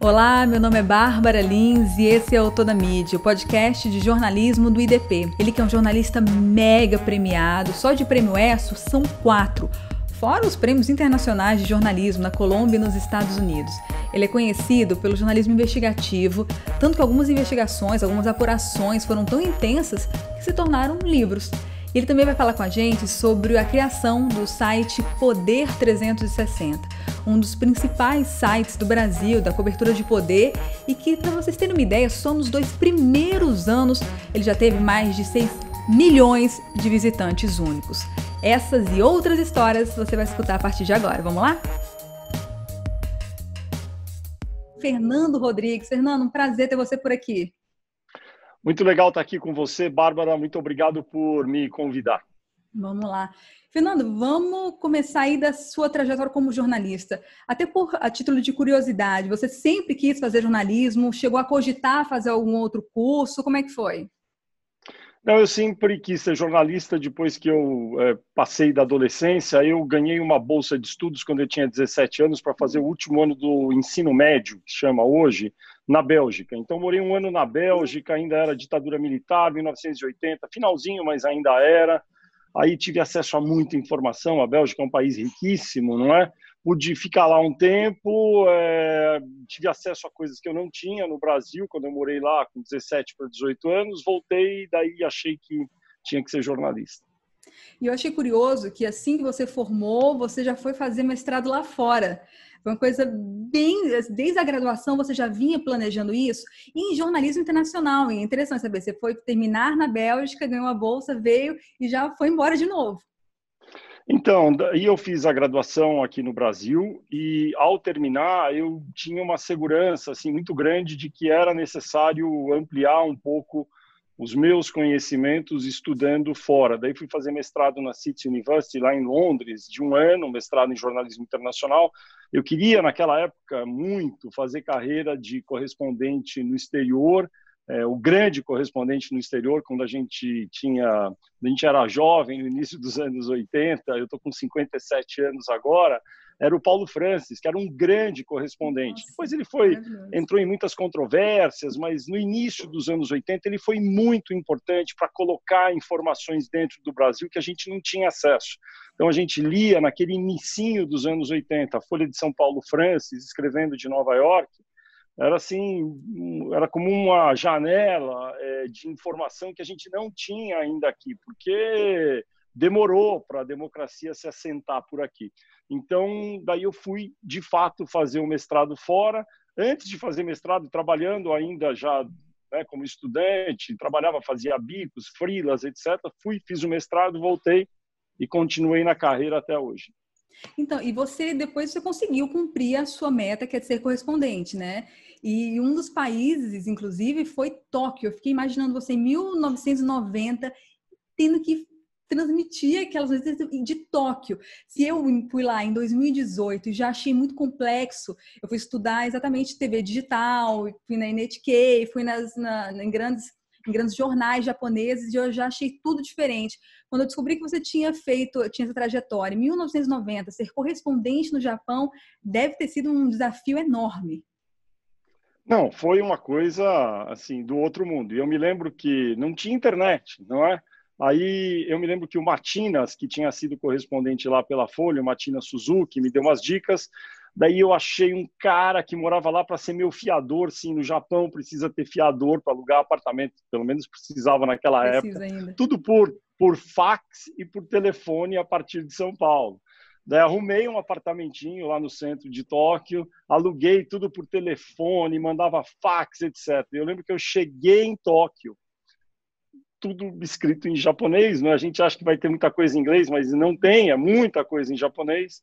Olá, meu nome é Bárbara Lins e esse é o Toda Mídia, o podcast de jornalismo do IDP. Ele que é um jornalista mega premiado, só de prêmio ESSO são quatro, fora os prêmios internacionais de jornalismo na Colômbia e nos Estados Unidos. Ele é conhecido pelo jornalismo investigativo, tanto que algumas investigações, algumas apurações foram tão intensas que se tornaram livros. Ele também vai falar com a gente sobre a criação do site Poder 360 um dos principais sites do Brasil da cobertura de poder e que, para vocês terem uma ideia, só nos dois primeiros anos ele já teve mais de 6 milhões de visitantes únicos. Essas e outras histórias você vai escutar a partir de agora. Vamos lá? Fernando Rodrigues. Fernando, um prazer ter você por aqui. Muito legal estar aqui com você, Bárbara. Muito obrigado por me convidar. Vamos lá. Fernando, vamos começar aí da sua trajetória como jornalista. Até por a título de curiosidade, você sempre quis fazer jornalismo? Chegou a cogitar fazer algum outro curso? Como é que foi? Não, eu sempre quis ser jornalista. Depois que eu é, passei da adolescência, eu ganhei uma bolsa de estudos quando eu tinha 17 anos para fazer o último ano do ensino médio, que chama hoje, na Bélgica. Então, morei um ano na Bélgica, ainda era ditadura militar, 1980, finalzinho, mas ainda era. Aí tive acesso a muita informação. A Bélgica é um país riquíssimo, não é? Pude ficar lá um tempo, é, tive acesso a coisas que eu não tinha no Brasil, quando eu morei lá com 17 para 18 anos. Voltei, daí achei que tinha que ser jornalista. E eu achei curioso que assim que você formou, você já foi fazer mestrado lá fora. Foi uma coisa bem. Desde a graduação você já vinha planejando isso. E em jornalismo internacional, é interessante saber. Você foi terminar na Bélgica, ganhou uma bolsa, veio e já foi embora de novo. Então, aí eu fiz a graduação aqui no Brasil e ao terminar eu tinha uma segurança assim muito grande de que era necessário ampliar um pouco os meus conhecimentos estudando fora. Daí fui fazer mestrado na City University, lá em Londres, de um ano, mestrado em jornalismo internacional. Eu queria, naquela época, muito fazer carreira de correspondente no exterior, é, o grande correspondente no exterior, quando a gente tinha, a gente era jovem, no início dos anos 80, eu estou com 57 anos agora, era o Paulo Francis, que era um grande correspondente. Nossa, Depois ele foi, entrou em muitas controvérsias, mas no início dos anos 80 ele foi muito importante para colocar informações dentro do Brasil que a gente não tinha acesso. Então a gente lia naquele início dos anos 80, a Folha de São Paulo Francis escrevendo de Nova York, era assim, era como uma janela é, de informação que a gente não tinha ainda aqui, porque demorou para a democracia se assentar por aqui. Então, daí eu fui, de fato, fazer o um mestrado fora. Antes de fazer mestrado, trabalhando ainda já né, como estudante, trabalhava, fazia bicos, frilas, etc. Fui, fiz o mestrado, voltei e continuei na carreira até hoje. Então, e você depois você conseguiu cumprir a sua meta, que é de ser correspondente, né? E um dos países, inclusive, foi Tóquio. Eu fiquei imaginando você em 1990 tendo que transmitir aquelas coisas de Tóquio. Se eu fui lá em 2018 e já achei muito complexo, eu fui estudar exatamente TV digital, fui na NHK, fui nas, na, em, grandes, em grandes jornais japoneses e eu já achei tudo diferente. Quando eu descobri que você tinha feito, tinha essa trajetória em 1990, ser correspondente no Japão deve ter sido um desafio enorme. Não, foi uma coisa assim do outro mundo. E eu me lembro que não tinha internet, não é? Aí eu me lembro que o Matinas, que tinha sido correspondente lá pela Folha, o Matinas Suzuki, me deu umas dicas. Daí eu achei um cara que morava lá para ser meu fiador, sim, no Japão precisa ter fiador para alugar apartamento, pelo menos precisava naquela Precisa época. Ainda. Tudo por por fax e por telefone a partir de São Paulo. Daí arrumei um apartamentinho lá no centro de Tóquio, aluguei tudo por telefone, mandava fax, etc. Eu lembro que eu cheguei em Tóquio, tudo escrito em japonês, né? A gente acha que vai ter muita coisa em inglês, mas não tem, é muita coisa em japonês.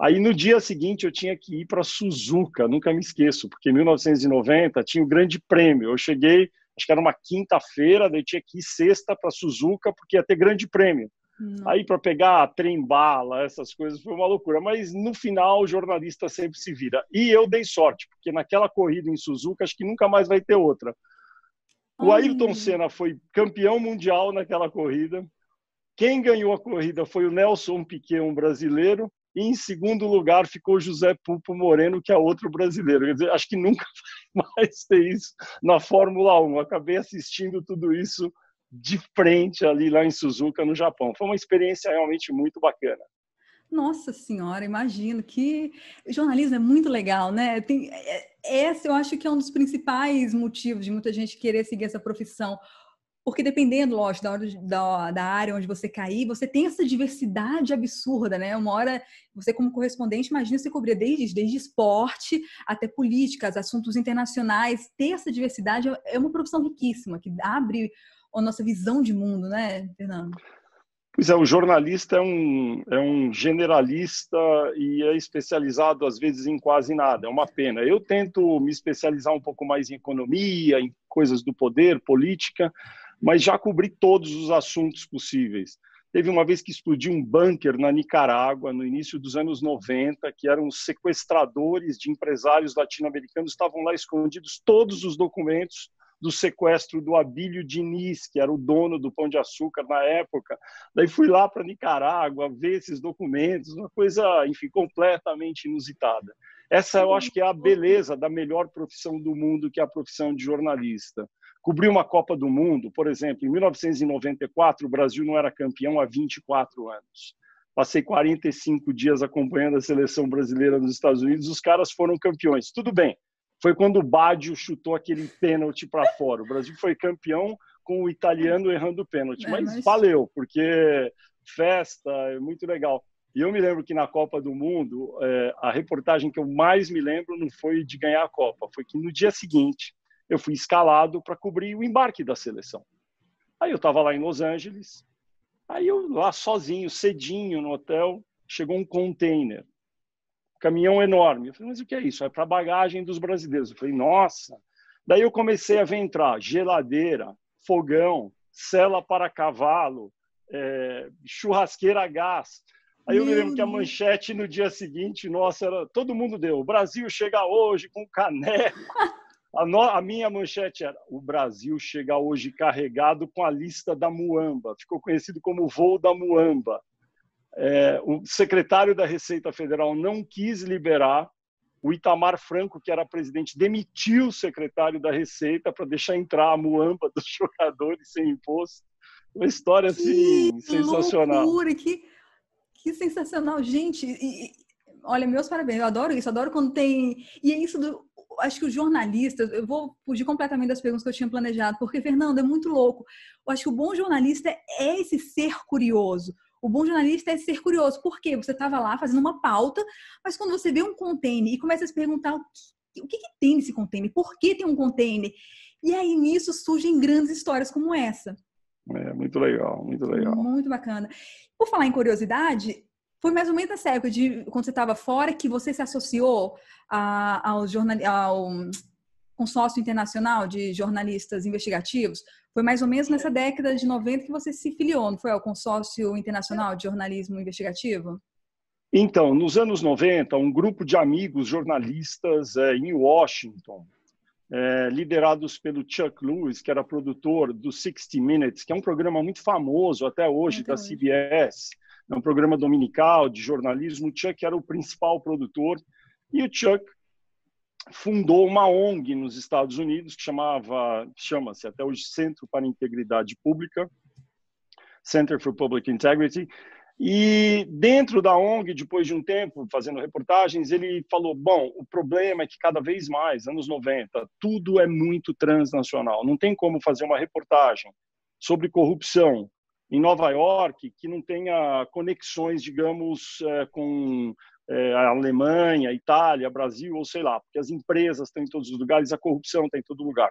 Aí no dia seguinte eu tinha que ir para Suzuka, nunca me esqueço, porque em 1990 tinha o Grande Prêmio. Eu cheguei, acho que era uma quinta-feira, daí tinha que ir sexta para Suzuka, porque ia ter Grande Prêmio. Não. Aí para pegar trem bala, essas coisas foi uma loucura, mas no final o jornalista sempre se vira. E eu dei sorte, porque naquela corrida em Suzuka acho que nunca mais vai ter outra. O Ayrton Senna foi campeão mundial naquela corrida. Quem ganhou a corrida foi o Nelson Piquet, um brasileiro, e em segundo lugar ficou José Pupo Moreno, que é outro brasileiro. Quer dizer, acho que nunca vai mais ter isso na Fórmula 1. Acabei assistindo tudo isso de frente ali lá em Suzuka, no Japão. Foi uma experiência realmente muito bacana. Nossa Senhora, imagino que o jornalismo é muito legal, né? Tem, é, é, esse eu acho que é um dos principais motivos de muita gente querer seguir essa profissão. Porque dependendo, lógico, da, hora, da, da, área onde você cair, você tem essa diversidade absurda, né? Uma hora, você como correspondente, imagina você cobrir desde, desde esporte até políticas, assuntos internacionais. Ter essa diversidade é, é uma profissão riquíssima, que abre a nossa visão de mundo, né, Fernando? Pois é, o jornalista é um, é um generalista e é especializado, às vezes, em quase nada. É uma pena. Eu tento me especializar um pouco mais em economia, em coisas do poder, política, mas já cobri todos os assuntos possíveis. Teve uma vez que explodiu um bunker na Nicarágua, no início dos anos 90, que eram sequestradores de empresários latino-americanos, estavam lá escondidos todos os documentos do sequestro do Abílio Diniz, que era o dono do Pão de Açúcar na época. Daí fui lá para Nicarágua ver esses documentos, uma coisa, enfim, completamente inusitada. Essa eu acho que é a beleza da melhor profissão do mundo, que é a profissão de jornalista. Cobrir uma Copa do Mundo, por exemplo, em 1994, o Brasil não era campeão há 24 anos passei 45 dias acompanhando a seleção brasileira nos Estados Unidos, os caras foram campeões. Tudo bem, foi quando o Baggio chutou aquele pênalti para fora. O Brasil foi campeão com o italiano errando o pênalti, é, mas, mas valeu, porque festa, é muito legal. E eu me lembro que na Copa do Mundo, é, a reportagem que eu mais me lembro não foi de ganhar a Copa, foi que no dia seguinte eu fui escalado para cobrir o embarque da seleção. Aí eu estava lá em Los Angeles, aí eu lá sozinho, cedinho no hotel, chegou um container caminhão enorme. Eu falei, mas o que é isso? É para bagagem dos brasileiros. Eu falei, nossa. Daí eu comecei a ver entrar geladeira, fogão, cela para cavalo, é, churrasqueira a gás. Aí eu me lembro que a hum. manchete no dia seguinte, nossa, era, todo mundo deu. O Brasil chega hoje com caneco. A, no, a, minha manchete era: o Brasil chega hoje carregado com a lista da muamba. Ficou conhecido como voo da muamba. É, o secretário da Receita Federal não quis liberar, o Itamar Franco, que era presidente, demitiu o secretário da Receita para deixar entrar a muamba dos jogadores sem imposto. Uma história assim, que assim sensacional. Loucura, que, que sensacional, gente. E, olha, meus parabéns, eu adoro isso, adoro quando tem. E é isso do. Acho que o jornalista, eu vou fugir completamente das perguntas que eu tinha planejado, porque, Fernando, é muito louco. Eu acho que o bom jornalista é esse ser curioso o bom jornalista é ser curioso. Por quê? Você estava lá fazendo uma pauta, mas quando você vê um container e começa a se perguntar o que, o que, que tem nesse container, por que tem um container? E aí nisso surgem grandes histórias como essa. É, muito legal, muito legal. Muito bacana. Por falar em curiosidade, foi mais ou menos nessa época de quando você estava fora que você se associou a, ao jornal, ao consórcio internacional de jornalistas investigativos? Foi mais ou menos nessa é. década de 90 que você se filiou, não foi ao consórcio internacional de jornalismo investigativo? Então, nos anos 90, um grupo de amigos jornalistas é, em Washington, é, liderados pelo Chuck Lewis, que era produtor do 60 Minutes, que é um programa muito famoso até hoje da CBS, é um programa dominical de jornalismo. O Chuck era o principal produtor e o Chuck fundou uma ONG nos Estados Unidos que chamava, chama-se até hoje Centro para Integridade Pública, Center for Public Integrity, e dentro da ONG, depois de um tempo fazendo reportagens, ele falou: bom, o problema é que cada vez mais, anos 90, tudo é muito transnacional. Não tem como fazer uma reportagem sobre corrupção em Nova York que não tenha conexões, digamos, eh, com é, a Alemanha, a Itália, Brasil, ou sei lá, porque as empresas estão em todos os lugares, a corrupção está em todo lugar.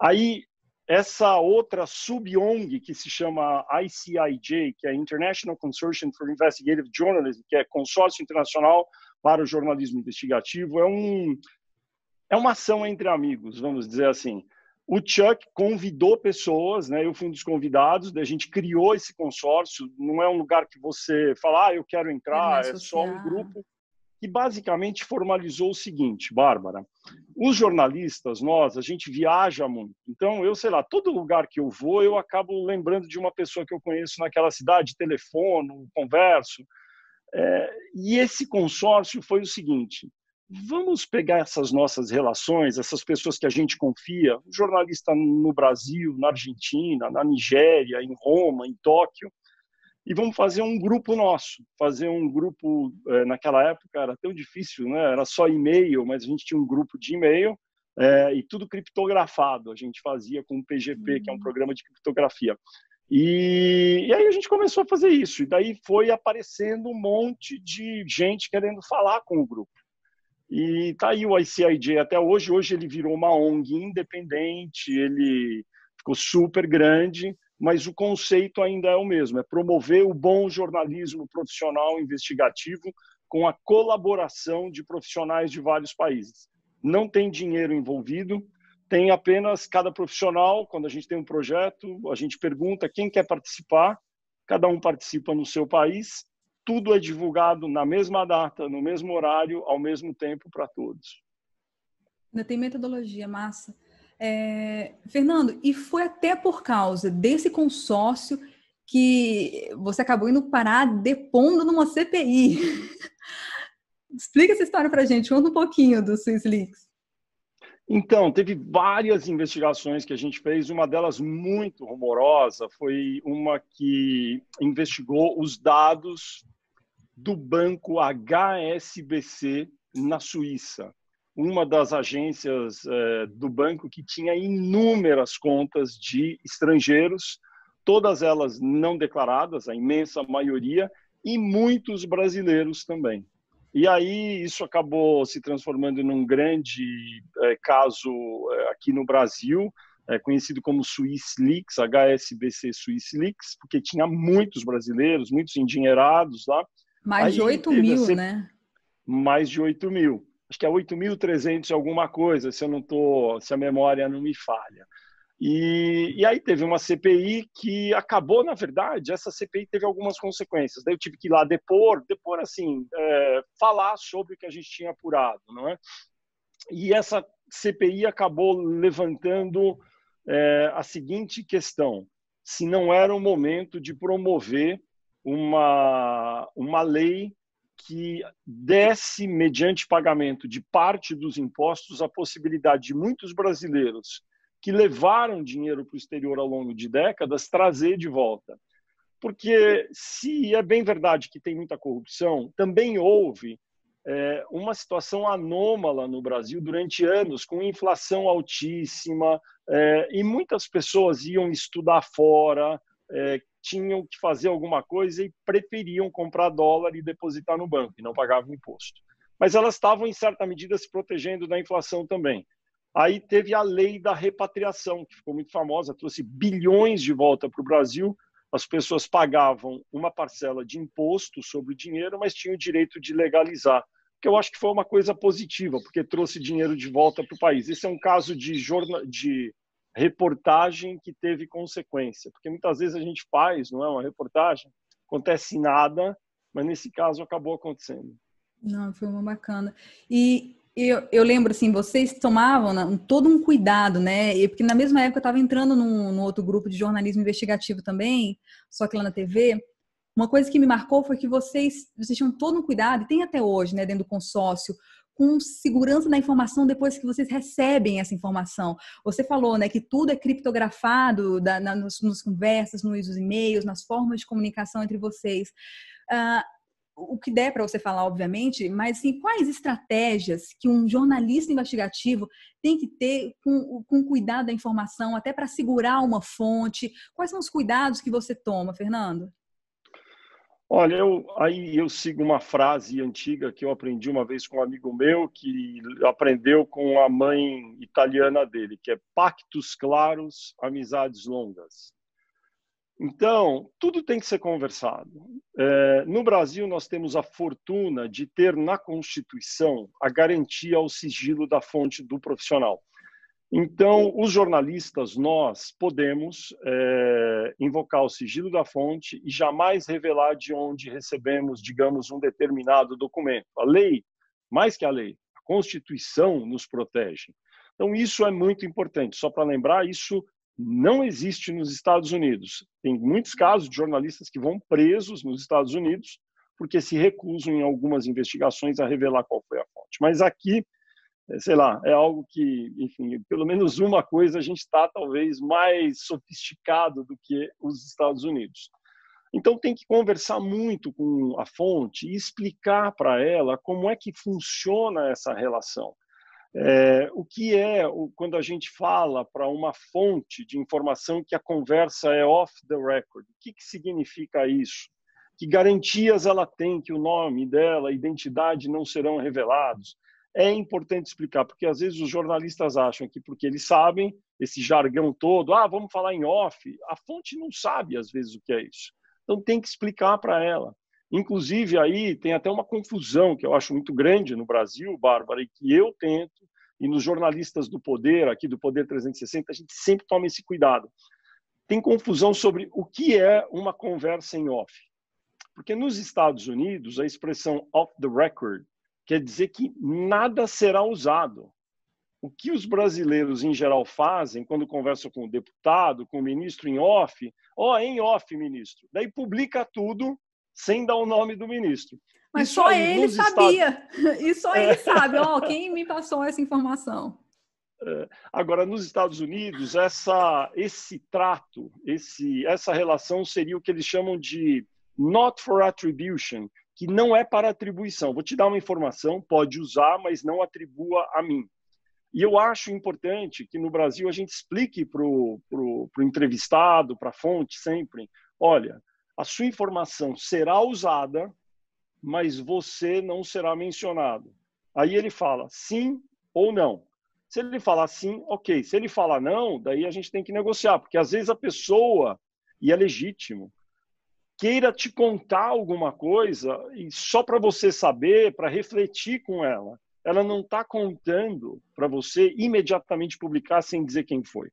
Aí, essa outra sub-ONG, que se chama ICIJ, que é International Consortium for Investigative Journalism, que é consórcio internacional para o jornalismo investigativo, é, um, é uma ação entre amigos, vamos dizer assim. O Chuck convidou pessoas, né? Eu fui um dos convidados, a gente criou esse consórcio. Não é um lugar que você fala, ah, eu quero entrar, é, é só um grupo que basicamente formalizou o seguinte, Bárbara. Os jornalistas, nós, a gente viaja muito. Então, eu sei lá, todo lugar que eu vou, eu acabo lembrando de uma pessoa que eu conheço naquela cidade, telefono, converso. É, e esse consórcio foi o seguinte: vamos pegar essas nossas relações, essas pessoas que a gente confia, jornalista no Brasil, na Argentina, na Nigéria, em Roma, em Tóquio, e vamos fazer um grupo nosso, fazer um grupo, eh, naquela época era tão difícil, né? era só e-mail, mas a gente tinha um grupo de e-mail é, e tudo criptografado, a gente fazia com o PGP, que é um hum. programa de criptografia. E, e, aí a gente começou a fazer isso, e daí foi aparecendo um monte de gente querendo falar com o grupo. E tá aí o ICIJ até hoje. Hoje ele virou uma ONG independente, ele ficou super grande, mas o conceito ainda é o mesmo: é promover o bom jornalismo profissional investigativo com a colaboração de profissionais de vários países. Não tem dinheiro envolvido, tem apenas cada profissional. Quando a gente tem um projeto, a gente pergunta quem quer participar, cada um participa no seu país tudo é divulgado na mesma data, no mesmo horário, ao mesmo tempo para todos. Ainda tem metodologia, massa. É... Fernando, e foi até por causa desse consórcio que você acabou indo parar depondo numa CPI. Explica essa história para a gente, conta um pouquinho do Swiss Leaks. Então, teve várias investigações que a gente fez, uma delas muito rumorosa foi uma que investigou os dados do banco HSBC na Suíça, uma das agências eh, do banco que tinha inúmeras contas de estrangeiros, todas elas não declaradas, a imensa maioria, e muitos brasileiros também. E aí isso acabou se transformando num grande eh, caso eh, aqui no Brasil, conhecido como Swiss Leaks, HSBC Swiss Leaks, porque tinha muitos brasileiros, muitos endinheirados lá, mais Aí, de 8 mil, assim, né? Mais de 8 mil. Acho que é 8.300 alguma coisa, se eu não tô, se a memória não me falha. E, e, aí teve uma CPI que acabou, na verdade, essa CPI teve algumas consequências. Daí eu tive que ir lá depor, depor assim, é, falar sobre o que a gente tinha apurado, não é? E essa CPI acabou levantando é, a seguinte questão: se não era o momento de promover uma, uma lei que desse, mediante pagamento de parte dos impostos, a possibilidade de muitos brasileiros que levaram dinheiro para o exterior ao longo de décadas trazer de volta. Porque, se é bem verdade que tem muita corrupção, também houve é, uma situação anômala no Brasil durante anos, com inflação altíssima, é, e muitas pessoas iam estudar fora, é, tinham que fazer alguma coisa e preferiam comprar dólar e depositar no banco e não pagavam imposto. Mas elas estavam, em certa medida, se protegendo da inflação também. Aí teve a lei da repatriação, que ficou muito famosa, trouxe bilhões de volta para o Brasil. As pessoas pagavam uma parcela de imposto sobre o dinheiro, mas tinham o direito de legalizar, que eu acho que foi uma coisa positiva, porque trouxe dinheiro de volta para o país. Esse é um caso de, jorna... de reportagem que teve consequência, porque muitas vezes a gente faz, não é uma reportagem, acontece nada, mas nesse caso acabou acontecendo. Não, foi uma bacana. E eu, eu, lembro assim, vocês tomavam né, um, todo um cuidado, né? E, porque na mesma época eu estava entrando num, num, outro grupo de jornalismo investigativo também, só que lá na TV. Uma coisa que me marcou foi que vocês, vocês tinham todo um cuidado, e tem até hoje, né, dentro do consórcio, com segurança da informação depois que vocês recebem essa informação. Você falou, né, que tudo é criptografado da, na, nos, nos, conversas, nos e-mails, nas formas de comunicação entre vocês. Uh, o que der para você falar, obviamente, mas assim, quais estratégias que um jornalista investigativo tem que ter com, com cuidado da informação, até para segurar uma fonte? Quais são os cuidados que você toma, Fernando? Olha, eu, aí eu sigo uma frase antiga que eu aprendi uma vez com um amigo meu que aprendeu com a mãe italiana dele, que é pactos claros, amizades longas. Então, tudo tem que ser conversado. É, no Brasil, nós temos a fortuna de ter na Constituição a garantia ao sigilo da fonte do profissional. Então, os jornalistas, nós podemos é, invocar o sigilo da fonte e jamais revelar de onde recebemos, digamos, um determinado documento. A lei, mais que a lei, a Constituição nos protege. Então, isso é muito importante. Só para lembrar, isso não existe nos Estados Unidos. Tem muitos casos de jornalistas que vão presos nos Estados Unidos porque se recusam em algumas investigações a revelar qual foi a fonte. Mas aqui é, sei lá, é algo que, enfim, pelo menos uma coisa a gente está talvez mais sofisticado do que os Estados Unidos. Então tem que conversar muito com a fonte e explicar para ela como é que funciona essa relação. É, o que é o, quando a gente fala para uma fonte de informação que a conversa é off the record? O que, que significa isso? Que garantias ela tem que o nome dela, a identidade não serão revelados? é importante explicar, porque às vezes os jornalistas acham que porque eles sabem esse jargão todo, ah, vamos falar em off, a fonte não sabe às vezes o que é isso. Então tem que explicar para ela. Inclusive aí tem até uma confusão que eu acho muito grande no Brasil, Bárbara, e que eu tento e nos jornalistas do poder, aqui do Poder 360, a gente sempre toma esse cuidado. Tem confusão sobre o que é uma conversa em off. Porque nos Estados Unidos, a expressão off the record quer dizer que nada será usado. O que os brasileiros, em geral, fazem quando conversam com o deputado, com o ministro em off, ó, oh, em off, ministro, daí publica tudo sem dar o nome do ministro. Mas só, ele sabia, Estados... e só ele é. sabe, ó, oh, quem me passou essa informação. É. Agora, nos Estados Unidos, essa, esse trato, esse, essa relação seria o que eles chamam de not for attribution, que não é para atribuição. Vou te dar uma informação, pode usar, mas não atribua a mim. E eu acho importante que no Brasil a gente explique para o entrevistado, para a fonte sempre: olha, a sua informação será usada, mas você não será mencionado. Aí ele fala sim ou não. Se ele falar sim, ok. Se ele falar não, daí a gente tem que negociar, porque às vezes a pessoa, e é legítimo, queira te contar alguma coisa e só para você saber, para refletir com ela. Ela não está contando para você imediatamente publicar sem dizer quem foi.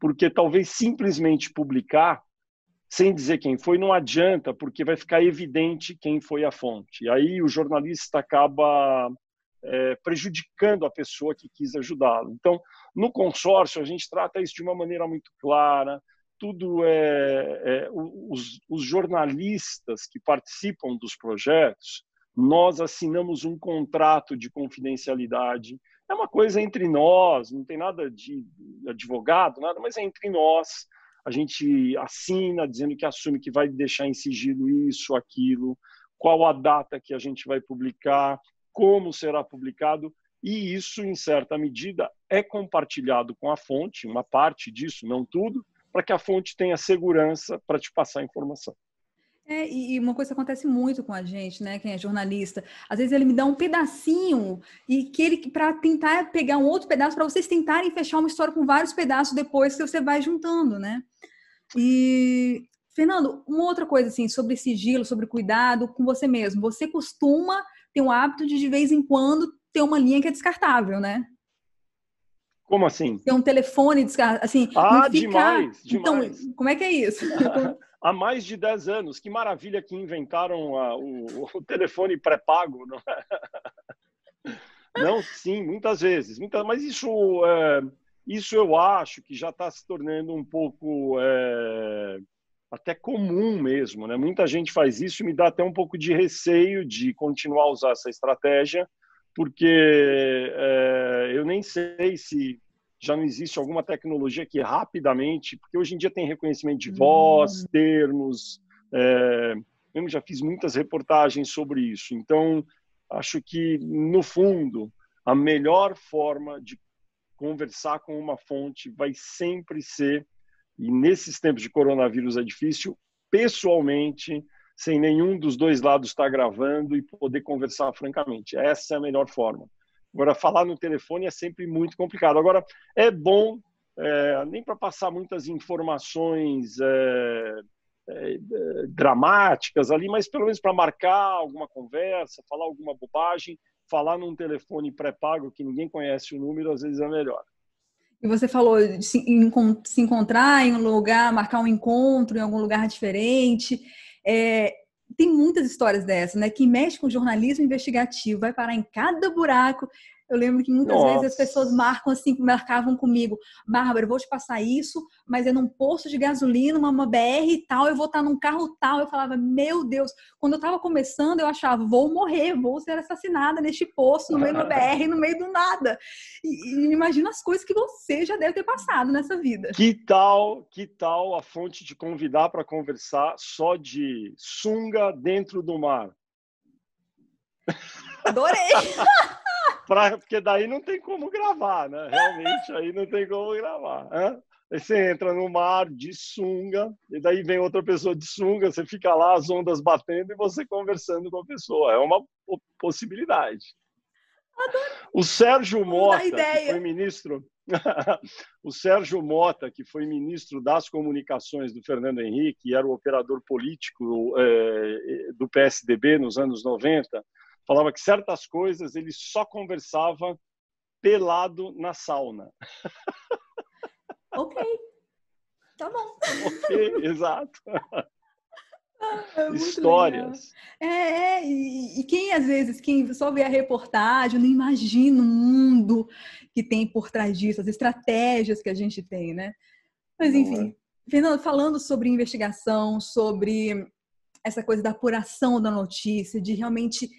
Porque talvez simplesmente publicar sem dizer quem foi não adianta, porque vai ficar evidente quem foi a fonte. E aí o jornalista acaba é, prejudicando a pessoa que quis ajudá-lo. Então, no consórcio, a gente trata isso de uma maneira muito clara, tudo é, é os, os jornalistas que participam dos projetos, nós assinamos um contrato de confidencialidade. É uma coisa entre nós, não tem nada de advogado, nada, mas é entre nós. A gente assina dizendo que assume que vai deixar em sigilo isso, aquilo, qual a data que a gente vai publicar, como será publicado, e isso, em certa medida, é compartilhado com a fonte, uma parte disso, não tudo, para que a fonte tenha segurança para te passar a informação. É, e uma coisa que acontece muito com a gente, né? Quem é jornalista, às vezes ele me dá um pedacinho e que ele para tentar pegar um outro pedaço para vocês tentarem fechar uma história com vários pedaços depois que você vai juntando, né? E Fernando, uma outra coisa assim sobre sigilo, sobre cuidado com você mesmo. Você costuma ter o hábito de de vez em quando ter uma linha que é descartável, né? Como assim? Ter um telefone descartado, assim, ah, ficar... demais, então, demais. Então, como é que é isso? Há mais de 10 anos, que maravilha que inventaram a, ah, o, o, telefone pré-pago, não é? Não, sim, muitas vezes, muitas, mas isso, é, isso eu acho que já está se tornando um pouco é, até comum mesmo, né? Muita gente faz isso e me dá até um pouco de receio de continuar a usar essa estratégia, porque é, eu nem sei se já não existe alguma tecnologia que rapidamente, porque hoje em dia tem reconhecimento de voz, hum. termos, é, eu já fiz muitas reportagens sobre isso. Então, acho que, no fundo, a melhor forma de conversar com uma fonte vai sempre ser, e nesses tempos de coronavírus é difícil, pessoalmente, sem nenhum dos dois lados estar tá gravando e poder conversar francamente. Essa é a melhor forma. Agora, falar no telefone é sempre muito complicado. Agora, é bom, é, nem para passar muitas informações é, é, é, dramáticas ali, mas pelo menos para marcar alguma conversa, falar alguma bobagem, falar num telefone pré-pago que ninguém conhece o número, às vezes é melhor. E você falou de se encontrar em um lugar, marcar um encontro em algum lugar diferente. É, tem muitas histórias dessas, né? Que mexe com jornalismo investigativo, vai parar em cada buraco. Eu lembro que muitas Nossa. vezes as pessoas marcam assim, marcavam comigo, Bárbara, vou te passar isso, mas é num posto de gasolina, uma, uma BR e tal, eu vou estar num carro tal. Eu falava, meu Deus, quando eu estava começando, eu achava, vou morrer, vou ser assassinada neste posto, no meio da BR, no meio do nada. E, e imagina as coisas que você já deve ter passado nessa vida. Que tal, que tal a fonte de convidar para conversar só de sunga dentro do mar? Adorei! pra, porque daí não tem como gravar, né? Realmente aí não tem como gravar. Aí você entra no mar de sunga, e daí vem outra pessoa de sunga, você fica lá, as ondas batendo e você conversando com a pessoa. É uma possibilidade. Adoro. O Sérgio Mota, que foi ministro, o Sérgio Mota, que foi ministro das comunicações do Fernando Henrique, era o operador político é, do PSDB nos anos 90, falava que certas coisas ele só conversava pelado na sauna. Ok. Tá bom. Ok, exato. Ah, é Histórias. Legal. É, é e, e, quem às vezes, quem só vê a reportagem, não imagina o mundo que tem por trás disso, as estratégias que a gente tem, né? Mas enfim, é. Fernando, falando sobre investigação, sobre essa coisa da apuração da notícia, de realmente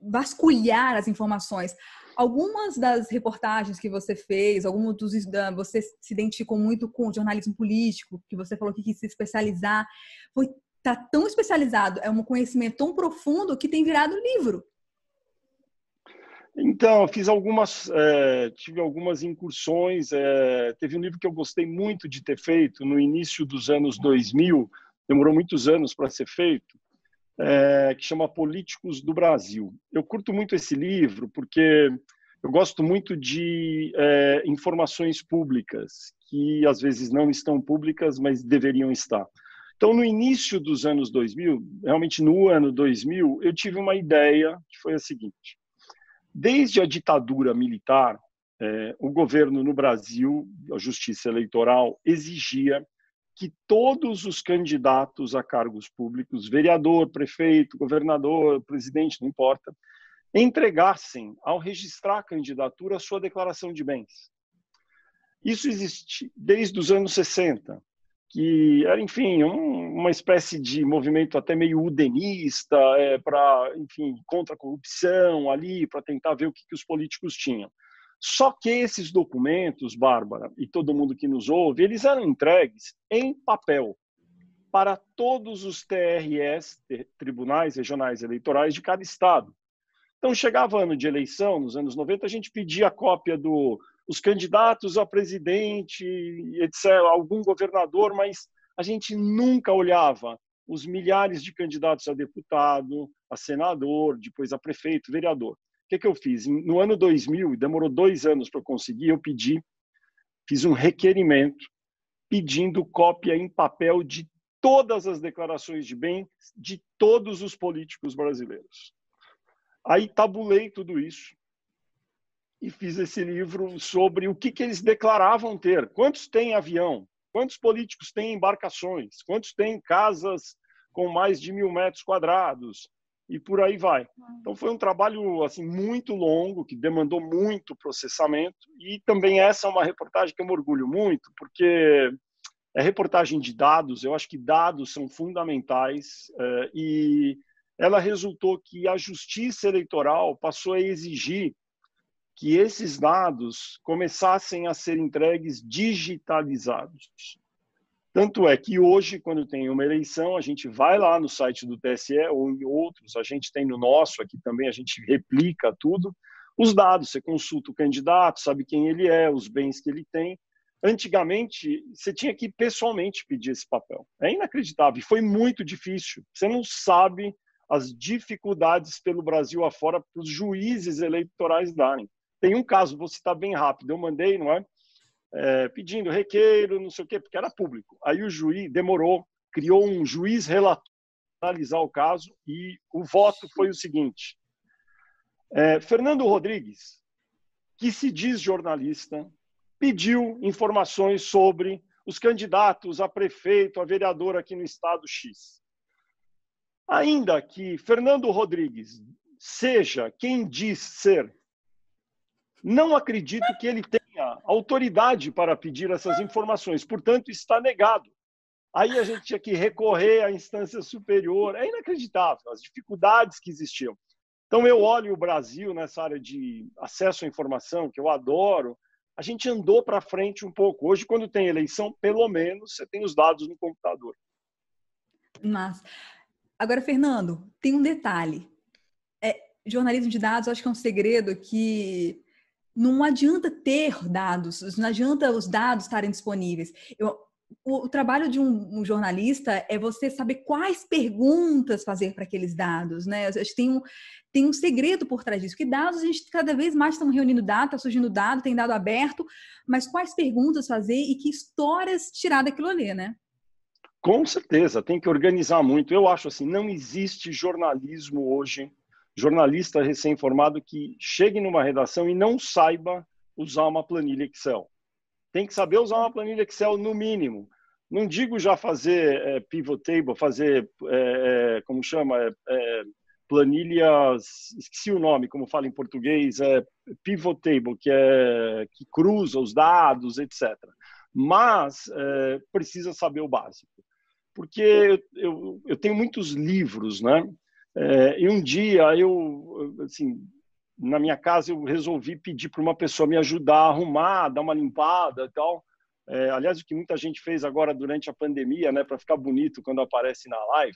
vasculhar as informações. Algumas das reportagens que você fez, alguns dos ah, você se identificou muito com jornalismo político, que você falou que quis se especializar, foi tá tão especializado, é um conhecimento tão profundo que tem virado livro. Então, eu fiz algumas, é, tive algumas incursões. É, teve um livro que eu gostei muito de ter feito no início dos anos 2000, demorou muitos anos para ser feito, é, que chama Políticos do Brasil. Eu curto muito esse livro porque eu gosto muito de é, informações públicas que às vezes não estão públicas, mas deveriam estar. Então, no início dos anos 2000, realmente no ano 2000, eu tive uma ideia que foi a seguinte: desde a ditadura militar, é, o governo no Brasil, a Justiça Eleitoral exigia que todos os candidatos a cargos públicos, vereador, prefeito, governador, presidente, não importa, entregassem, ao registrar a candidatura, a sua declaração de bens. Isso existe desde os anos 60, que era, enfim, um, uma espécie de movimento até meio udenista, é, para, enfim, contra a corrupção ali, para tentar ver o que, que os políticos tinham. Só que esses documentos, Bárbara e todo mundo que nos ouve, eles eram entregues em papel para todos os TRS, Tribunais Regionais Eleitorais de cada estado. Então, chegava ano de eleição, nos anos 90, a gente pedia a cópia dos do, candidatos a presidente, etc., algum governador, mas a gente nunca olhava os milhares de candidatos a deputado, a senador, depois a prefeito, vereador que, que eu fiz? No ano 2000, demorou dois anos para eu conseguir, eu pedi, fiz um requerimento pedindo cópia em papel de todas as declarações de bens de todos os políticos brasileiros. Aí tabulei tudo isso e fiz esse livro sobre o que, que eles declaravam ter. Quantos têm avião? Quantos políticos têm embarcações? Quantos têm casas com mais de mil metros quadrados? e por aí vai. Uhum. Então foi um trabalho assim muito longo que demandou muito processamento e também essa é uma reportagem que eu me orgulho muito porque é reportagem de dados. Eu acho que dados são fundamentais eh, e ela resultou que a Justiça Eleitoral passou a exigir que esses dados começassem a ser entregues digitalizados. Tanto é que hoje, quando tem uma eleição, a gente vai lá no site do TSE ou em outros, a gente tem no nosso aqui também, a gente replica tudo, os dados, você consulta o candidato, sabe quem ele é, os bens que ele tem. Antigamente, você tinha que pessoalmente pedir esse papel. É inacreditável, e foi muito difícil. Você não sabe as dificuldades pelo Brasil afora para os juízes eleitorais darem. Tem um caso, vou citar bem rápido, eu mandei, não é? é, pedindo requeiro, não sei o quê, porque era público. Aí o juiz demorou, criou um juiz relator para analisar o caso e o voto foi o seguinte: é, Fernando Rodrigues, que se diz jornalista, pediu informações sobre os candidatos a prefeito, a vereador aqui no estado X. Ainda que Fernando Rodrigues seja quem diz ser, não acredito que ele tenha autoridade para pedir essas informações, portanto, está negado. Aí a gente tinha que recorrer à instância superior, é inacreditável as dificuldades que existiam. Então, eu olho o Brasil nessa área de acesso à informação, que eu adoro, a gente andou para frente um pouco. Hoje, quando tem eleição, pelo menos você tem os dados no computador. Mas, agora, Fernando, tem um detalhe. É, jornalismo de dados, acho que é um segredo que não adianta ter dados, não adianta os dados estarem disponíveis. Eu, o, o, trabalho de um, um, jornalista é você saber quais perguntas fazer para aqueles dados, né? Acho que tem um, tem um segredo por trás disso, que dados a gente cada vez mais estão reunindo dados, está surgindo dado, tem dado aberto, mas quais perguntas fazer e que histórias tirar daquilo ali, né? Com certeza, tem que organizar muito. Eu acho assim, não existe jornalismo hoje jornalista recém-formado que chegue numa redação e não saiba usar uma planilha Excel. Tem que saber usar uma planilha Excel no mínimo. Não digo já fazer é, pivot table, fazer, é, é como chama, é, é, planilhas, esqueci o nome, como fala em português, é pivot table, que, é, que cruza os dados, etc. Mas é, precisa saber o básico. Porque eu, eu, eu tenho muitos livros, né? É, e um dia eu, assim, na minha casa eu resolvi pedir para uma pessoa me ajudar a arrumar, dar uma limpada e tal. É, aliás, o que muita gente fez agora durante a pandemia, né, para ficar bonito quando aparece na live.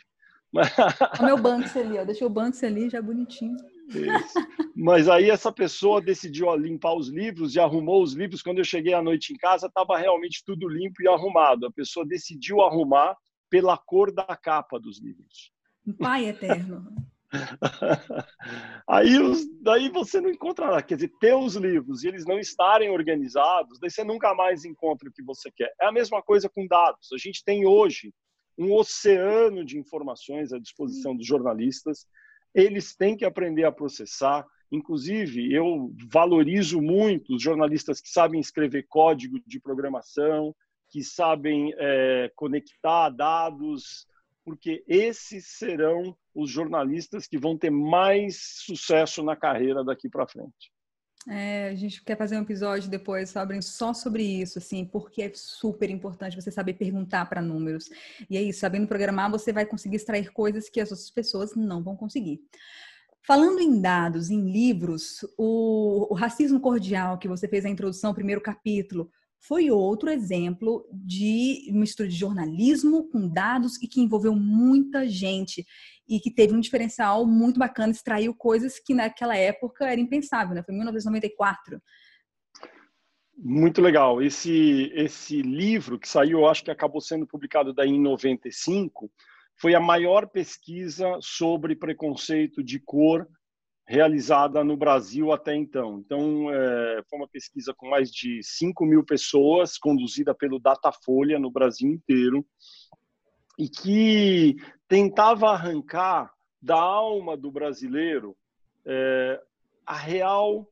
Mas... O meu Banks ali, ó, deixei o Banks ali já bonitinho. Isso. Mas aí essa pessoa decidiu ó, limpar os livros e arrumou os livros. Quando eu cheguei à noite em casa, estava realmente tudo limpo e arrumado. A pessoa decidiu arrumar pela cor da capa dos livros. Pai eterno. Aí, os, daí você não encontrará, quer dizer, ter os livros e eles não estarem organizados, daí você nunca mais encontra o que você quer. É a mesma coisa com dados. A gente tem hoje um oceano de informações à disposição dos jornalistas. Eles têm que aprender a processar. Inclusive, eu valorizo muito os jornalistas que sabem escrever código de programação, que sabem é, conectar dados, porque esses serão os jornalistas que vão ter mais sucesso na carreira daqui para frente. É, a gente quer fazer um episódio depois sobre, só sobre isso, assim, porque é super importante você saber perguntar para números. E é isso, sabendo programar, você vai conseguir extrair coisas que as outras pessoas não vão conseguir. Falando em dados, em livros, o, o Racismo Cordial, que você fez a introdução, o primeiro capítulo, foi outro exemplo de mistura de jornalismo com dados e que envolveu muita gente e que teve um diferencial muito bacana, extraiu coisas que naquela época era impensável, né? Foi 1994. Muito legal. Esse esse livro que saiu, acho que acabou sendo publicado daí em 95, foi a maior pesquisa sobre preconceito de cor realizada no Brasil até então. Então, é, foi uma pesquisa com mais de 5 mil pessoas, conduzida pelo Datafolha no Brasil inteiro, e que tentava arrancar da alma do brasileiro é, a real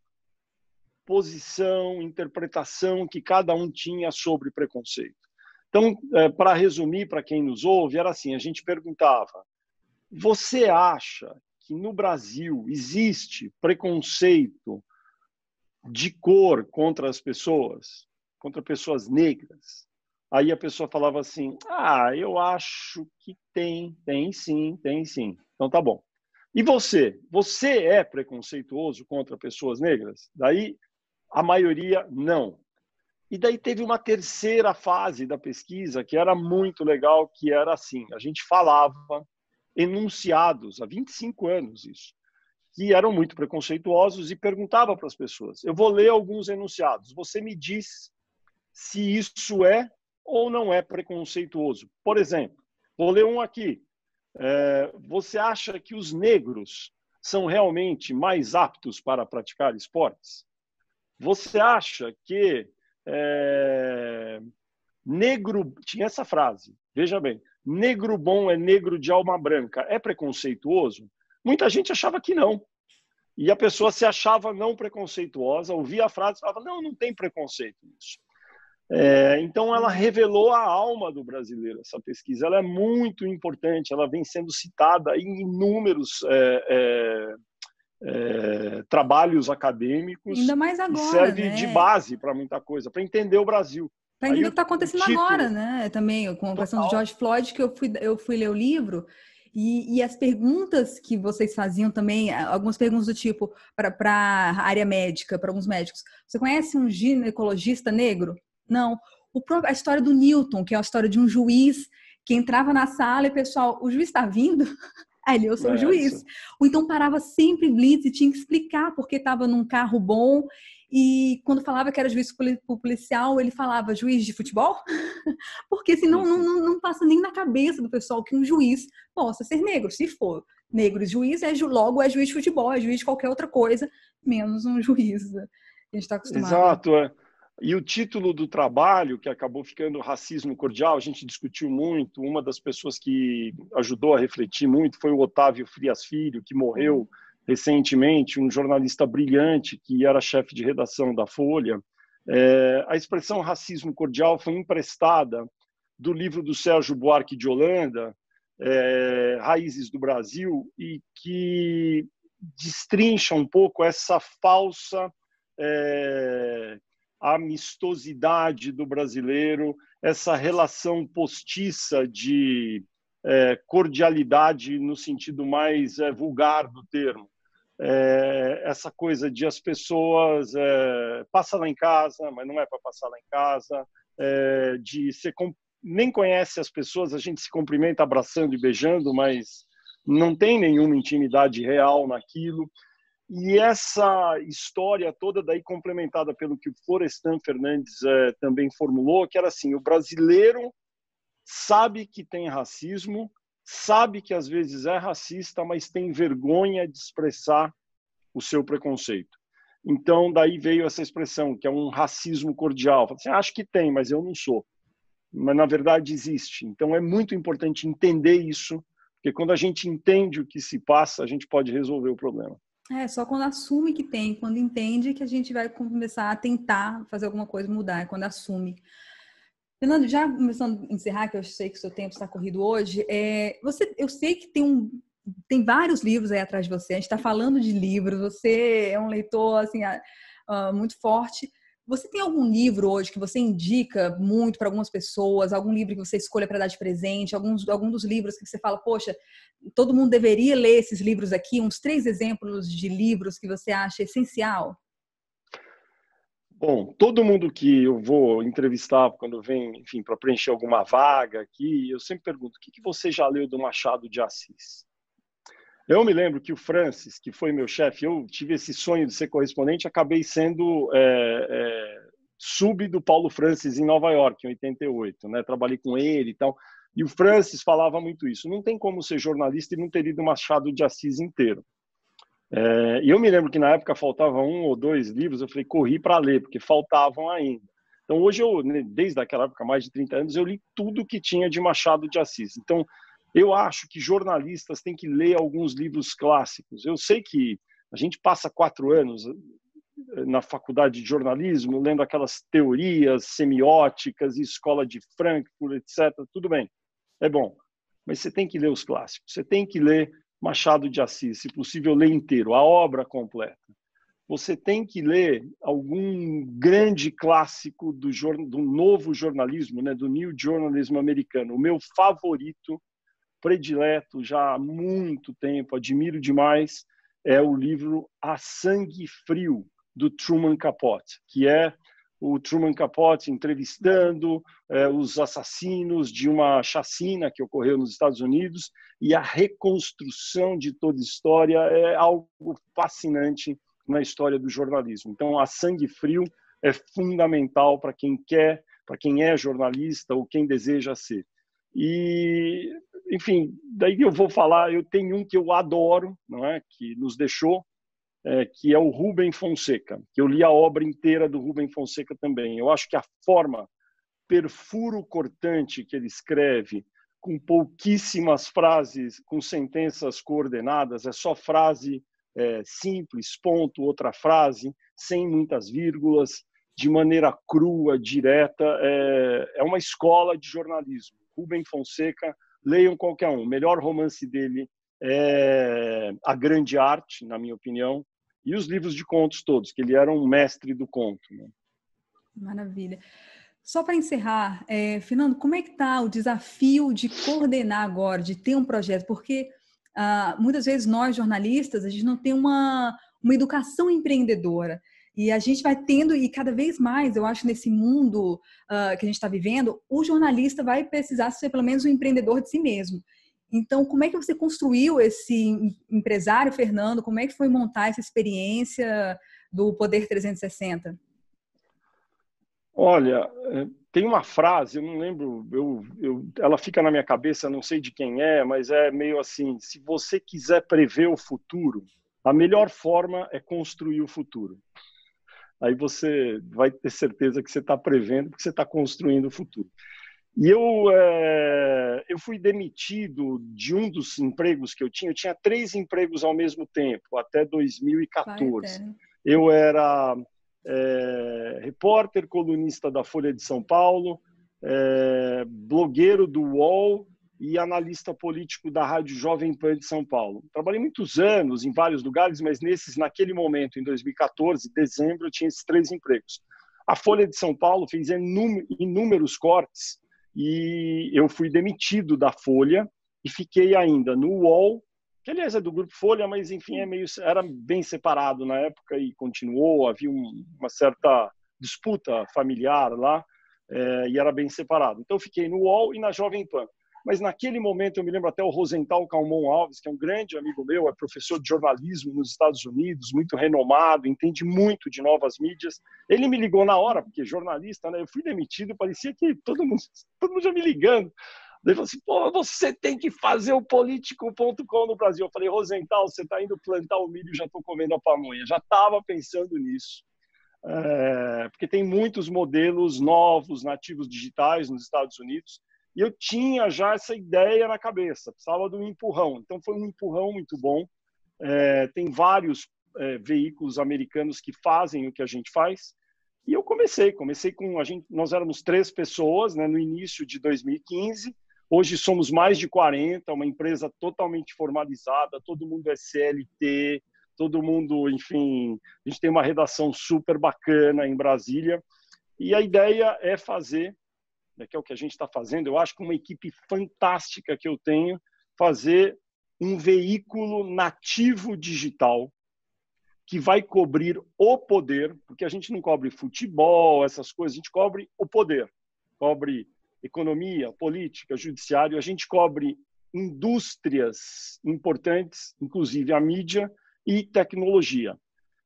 posição, interpretação que cada um tinha sobre preconceito. Então, é, para resumir, para quem nos ouve, era assim: a gente perguntava, você acha que no Brasil existe preconceito de cor contra as pessoas, contra pessoas negras. Aí a pessoa falava assim: Ah, eu acho que tem, tem sim, tem sim. Então tá bom. E você? Você é preconceituoso contra pessoas negras? Daí a maioria não. E daí teve uma terceira fase da pesquisa que era muito legal, que era assim: a gente falava enunciados há 25 anos isso, que eram muito preconceituosos e perguntava para as pessoas: "Eu vou ler alguns enunciados, você me diz se isso é ou não é preconceituoso". Por exemplo, vou ler um aqui. É, você acha que os negros são realmente mais aptos para praticar esportes? Você acha que é, negro. Tinha essa frase, veja bem negro bom é negro de alma branca, é preconceituoso? Muita gente achava que não. E a pessoa se achava não preconceituosa, ouvia a frase e falava: não, não tem preconceito nisso. É, então, ela revelou a alma do brasileiro, essa pesquisa. Ela é muito importante, ela vem sendo citada em inúmeros é, é, é trabalhos acadêmicos. Ainda mais agora. Serve né? de base para muita coisa, para entender o Brasil para o que está acontecendo título, agora, né? Também, com a questão do George Floyd, que eu fui, eu fui ler o livro. E, e as perguntas que vocês faziam também, algumas perguntas do tipo, para a área médica, para alguns médicos. Você conhece um ginecologista negro? Não. O, a história do Newton, que é a história de um juiz que entrava na sala e, pessoal, o juiz está vindo? aí eu sou o juiz. Ou então parava sempre blitz e tinha que explicar porque estava num carro bom e quando falava que era juiz policial, ele falava juiz de futebol? Porque assim, não, não, não passa nem na cabeça do pessoal que um juiz possa ser negro. Se for negro juiz, é, logo é juiz de futebol, é juiz de qualquer outra coisa, menos um juiz. A gente está acostumado. Exato. É. E o título do trabalho, que acabou ficando Racismo Cordial, a gente discutiu muito. Uma das pessoas que ajudou a refletir muito foi o Otávio Frias Filho, que morreu uhum recentemente, um jornalista brilhante que era chefe de redação da Folha, é, a expressão racismo cordial foi emprestada do livro do Sérgio Buarque de Holanda, é, Raízes do Brasil, e que destrincha um pouco essa falsa é, amistosidade do brasileiro, essa relação postiça de é, cordialidade no sentido mais é, vulgar do termo. É, essa coisa de as pessoas é, passa lá em casa, mas não é para passar lá em casa, é, de ser nem conhece as pessoas, a gente se cumprimenta abraçando e beijando, mas não tem nenhuma intimidade real naquilo. E essa história toda daí complementada pelo que o Florestan Fernandes é, também formulou, que era assim, o brasileiro sabe que tem racismo, sabe que às vezes é racista, mas tem vergonha de expressar o seu preconceito. Então, daí veio essa expressão, que é um racismo cordial. Você assim, ah, acho que tem, mas eu não sou. Mas, na verdade, existe. Então, é muito importante entender isso, porque quando a gente entende o que se passa, a gente pode resolver o problema. É, só quando assume que tem, quando entende que a gente vai começar a tentar fazer alguma coisa mudar, é quando assume. Fernando, já começando a encerrar, que eu sei que o seu tempo está corrido hoje, é, você, eu sei que tem um tem vários livros aí atrás de você. A gente está falando de livros. Você é um leitor assim muito forte. Você tem algum livro hoje que você indica muito para algumas pessoas? Algum livro que você escolha para dar de presente? Alguns, algum dos livros que você fala, poxa, todo mundo deveria ler esses livros aqui? Uns três exemplos de livros que você acha essencial? Bom, todo mundo que eu vou entrevistar quando vem, enfim, para preencher alguma vaga aqui, eu sempre pergunto: o que, você já leu do Machado de Assis? Eu me lembro que o Francis, que foi meu chefe, eu tive esse sonho de ser correspondente, acabei sendo é, é, sub do Paulo Francis em Nova York, em 88, né? Trabalhei com ele e tal. E o Francis falava muito isso. Não tem como ser jornalista e não ter lido Machado de Assis inteiro. É, eu me lembro que na época faltava um ou dois livros, eu falei, corri para ler, porque faltavam ainda. Então hoje, eu, né, desde aquela época, mais de 30 anos, eu li tudo que tinha de Machado de Assis. Então, eu acho que jornalistas têm que ler alguns livros clássicos. Eu sei que a gente passa quatro anos eh, na faculdade de jornalismo lendo aquelas teorias semióticas, escola de Frankfurt, etc. Tudo bem, é bom. Mas você tem que ler os clássicos, você tem que ler Machado de Assis, se possível, ler inteiro, a obra completa. Você tem que ler algum grande clássico do, do novo jornalismo, né, do New Journalism americano. O meu favorito, predileto já há muito tempo, admiro demais, é o livro A Sangue Frio, do Truman Capote, que é o Truman Capote entrevistando é, os assassinos de uma chacina que ocorreu nos Estados Unidos e a reconstrução de toda a história é algo fascinante na história do jornalismo. Então, a sangue frio é fundamental para quem quer, para quem é jornalista ou quem deseja ser. E, enfim, daí eu vou falar, eu tenho um que eu adoro, não é, que nos deixou, é, que é o Rubem Fonseca, que eu li a obra inteira do Rubem Fonseca também. Eu acho que a forma perfuro cortante que ele escreve, com pouquíssimas frases, com sentenças coordenadas, é só frase é, simples, ponto, outra frase, sem muitas vírgulas, de maneira crua, direta. É, é uma escola de jornalismo. Rubem Fonseca, leiam qualquer um. O melhor romance dele é A Grande Arte, na minha opinião e os livros de contos todos, que ele era um mestre do conto. Né? Maravilha. Só para encerrar, é, Fernando, como é que está o desafio de coordenar agora, de ter um projeto? Porque ah, muitas vezes nós, jornalistas, a gente não tem uma, uma educação empreendedora. E a gente vai tendo, e cada vez mais, eu acho, nesse mundo uh, que a gente está vivendo, o jornalista vai precisar ser pelo menos um empreendedor de si mesmo. Então, como é que você construiu esse empresário, Fernando? Como é que foi montar essa experiência do Poder 360? Olha, eh, tem uma frase, eu não lembro, eu, eu, ela fica na minha cabeça, não sei de quem é, mas é meio assim: se você quiser prever o futuro, a melhor forma é construir o futuro. Aí você vai ter certeza que você está prevendo, porque você está construindo o futuro. E eu, é, eu fui demitido de um dos empregos que eu tinha. Eu tinha três empregos ao mesmo tempo, até 2014. eu era é, repórter, colunista da Folha de São Paulo, é, blogueiro do UOL e analista político da Rádio Jovem Pan de São Paulo. Trabalhei muitos anos em vários lugares, mas nesses, naquele momento, em 2014, dezembro, eu tinha esses três empregos. A Folha de São Paulo fez inúmeros cortes e eu fui demitido da Folha e fiquei ainda no UOL, que aliás é do grupo Folha, mas enfim, é meio era bem separado na época e continuou, havia um, uma certa disputa familiar lá, é, e era bem separado. Então eu fiquei no UOL e na Jovem Pan mas naquele momento eu me lembro até o Rosental Calmon Alves, que é um grande amigo meu, é professor de jornalismo nos Estados Unidos, muito renomado, entende muito de novas mídias. Ele me ligou na hora, porque jornalista, né? Eu fui demitido, parecia que todo mundo, todo mundo já me ligando. Ele falou assim: pô, você tem que fazer o político.com no Brasil. Eu falei: Rosental, você está indo plantar o milho, já estou comendo a pamonha. Já estava pensando nisso. É, porque tem muitos modelos novos, nativos digitais nos Estados Unidos, e eu tinha já essa ideia na cabeça, precisava de um empurrão. Então foi um empurrão muito bom. É, tem vários é, veículos americanos que fazem o que a gente faz. E eu comecei, comecei com a gente, nós éramos três pessoas, né, no início de 2015. Hoje somos mais de 40, uma empresa totalmente formalizada, todo mundo é CLT, todo mundo, enfim, a gente tem uma redação super bacana em Brasília. E a ideia é fazer né, que é o que a gente está fazendo, eu acho que uma equipe fantástica que eu tenho, fazer um veículo nativo digital que vai cobrir o poder, porque a gente não cobre futebol, essas coisas, a gente cobre o poder, cobre economia, política, judiciário, a gente cobre indústrias importantes, inclusive a mídia e tecnologia.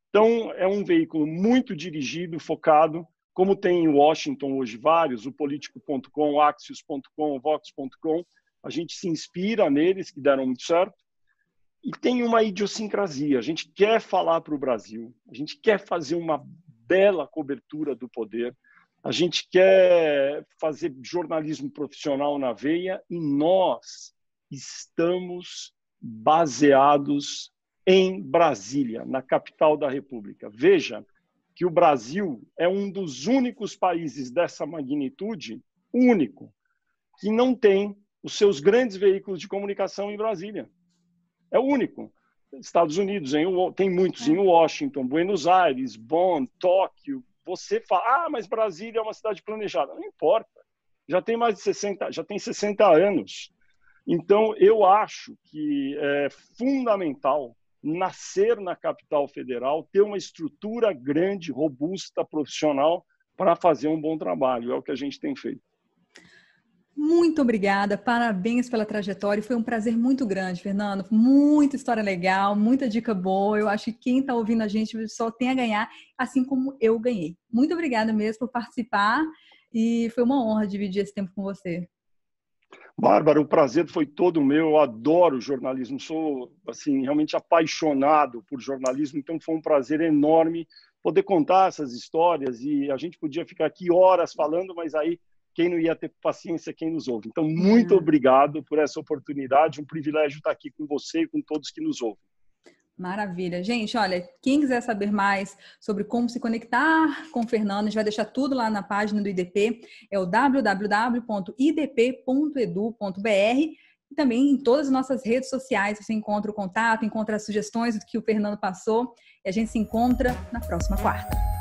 Então, é um veículo muito dirigido, focado como tem em Washington hoje vários, o Político.com, Axios.com, Vox.com, a gente se inspira neles, que deram muito certo. E tem uma idiosincrasia. A gente quer falar para o Brasil, a gente quer fazer uma bela cobertura do poder, a gente quer fazer jornalismo profissional na veia e nós estamos baseados em Brasília, na capital da República. Veja, que o Brasil é um dos únicos países dessa magnitude, único, que não tem os seus grandes veículos de comunicação em Brasília. É o único. Estados Unidos, tem muitos em é. Washington, Buenos Aires, Bonn, Tóquio. Você fala, ah, mas Brasília é uma cidade planejada. Não importa. Já tem mais de 60, já tem 60 anos. Então, eu acho que é fundamental nascer na capital federal, ter uma estrutura grande, robusta, profissional para fazer um bom trabalho. É o que a gente tem feito. Muito obrigada, parabéns pela trajetória. Foi um prazer muito grande, Fernando. Muita história legal, muita dica boa. Eu acho que quem está ouvindo a gente só tem a ganhar, assim como eu ganhei. Muito obrigada mesmo por participar e foi uma honra dividir esse tempo com você. Bárbara, o prazer foi todo meu. Eu adoro jornalismo, sou assim realmente apaixonado por jornalismo, então foi um prazer enorme poder contar essas histórias e a gente podia ficar aqui horas falando, mas aí quem não ia ter paciência, é quem nos ouve. Então, muito é. obrigado por essa oportunidade, um privilégio estar aqui com você e com todos que nos ouvem. Maravilha. Gente, olha, quem quiser saber mais sobre como se conectar com o Fernando, a gente vai deixar tudo lá na página do IDP, é o www.idp.edu.br e também em todas as nossas redes sociais você encontra o contato, encontra as sugestões do que o Fernando passou e a gente se encontra na próxima quarta.